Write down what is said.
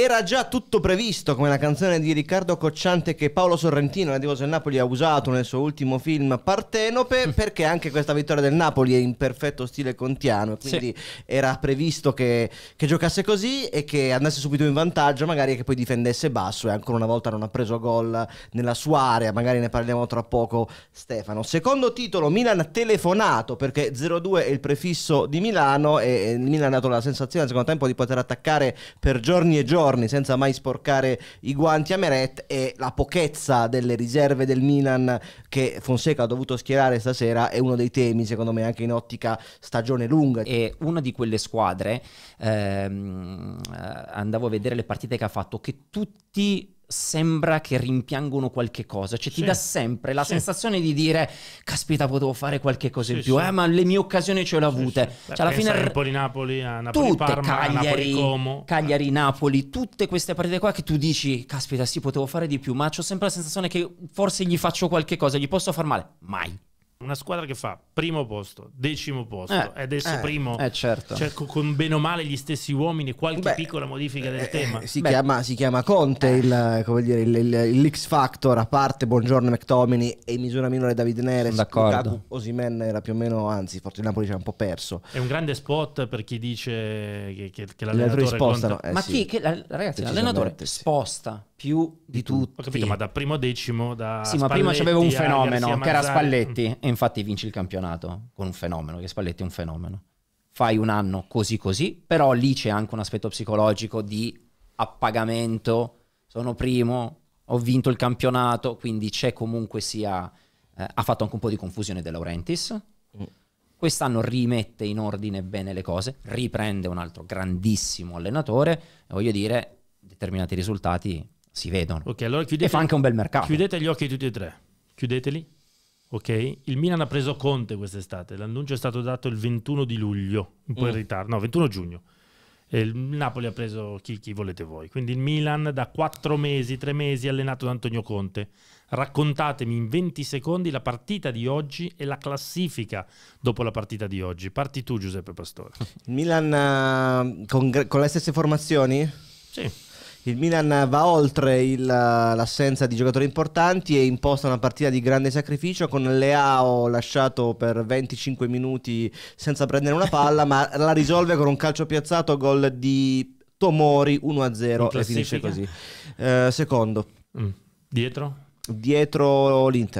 era già tutto previsto come la canzone di Riccardo Cocciante che Paolo Sorrentino, la divosa del Napoli, ha usato nel suo ultimo film Partenope mm. perché anche questa vittoria del Napoli è in perfetto stile contiano quindi sì. era previsto che, che, giocasse così e che andasse subito in vantaggio magari che poi difendesse basso e ancora una volta non ha preso gol nella sua area magari ne parliamo tra poco Stefano secondo titolo Milan telefonato perché 0-2 è il prefisso di Milano e, e Milan ha dato la sensazione al secondo tempo di poter attaccare per giorni e giorni giorni senza mai sporcare i guanti a Meret e la pochezza delle riserve del Milan che Fonseca ha dovuto schierare stasera è uno dei temi secondo me anche in ottica stagione lunga. e una di quelle squadre, ehm, eh, andavo a vedere le partite che ha fatto, che tutti sembra che rimpiangono qualche cosa, cioè sì. ti dà sempre la sì. sensazione di dire caspita potevo fare qualche cosa in sì, più, eh, ma le mie occasioni ce le ho avute. Sì, cioè, alla fine Napoli Napoli Parma, Cagliari, Napoli Cagliari Napoli, tutte queste partite qua che tu dici caspita sì potevo fare di più, ma ho sempre la sensazione che forse gli faccio qualche cosa, gli posso far male, mai una squadra che fa primo posto, decimo posto eh, adesso eh, primo, eh, certo. cioè, con bene o male gli stessi uomini, qualche Beh, piccola modifica del eh, tema. Eh, si chiama, si, chiama, Conte il, dire, il, il, l'X Factor, a parte Buongiorno McTominay e in misura minore David Neres. D'accordo. Osimen era più o meno, anzi, forse il Napoli ci un po' perso. È un grande spot per chi dice che, che, che l'allenatore spostano. Conta... Eh, Ma sì. chi? Che la, ragazzi, l'allenatore sposta più di tutti. Ho capito, ma da primo decimo da Sì, Spalletti, ma prima c'aveva un fenomeno che era Spalletti e infatti vinci il campionato con un fenomeno, che Spalletti è un fenomeno. Fai un anno così così, però lì c'è anche un aspetto psicologico di appagamento, sono primo, ho vinto il campionato, quindi c'è comunque sia eh, ha fatto anche un po' di confusione De Laurentiis. Mm. Quest'anno rimette in ordine bene le cose, riprende un altro grandissimo allenatore e voglio dire determinati risultati si vedono. Ok, allora chiudete, e fa anche un bel mercato. Chiudete gli occhi tutti e tre, chiudeteli. Ok, il Milan ha preso Conte quest'estate, l'annuncio è stato dato il 21 di luglio, un po' mm. in ritardo, no, 21 giugno. E il Napoli ha preso chi, chi, volete voi. Quindi il Milan da quattro mesi, tre mesi allenato da Antonio Conte. Raccontatemi in 20 secondi la partita di oggi e la classifica dopo la partita di oggi. Parti tu Giuseppe Pastore. Milan eh, con, con le stesse formazioni? Sì. Il Milan va oltre il, l'assenza di giocatori importanti e imposta una partita di grande sacrificio con Leao lasciato per 25 minuti senza prendere una palla, ma la risolve con un calcio piazzato, gol di Tomori 1-0 e finisce così. Eh, secondo. Mm. Dietro? Dietro l'Inter.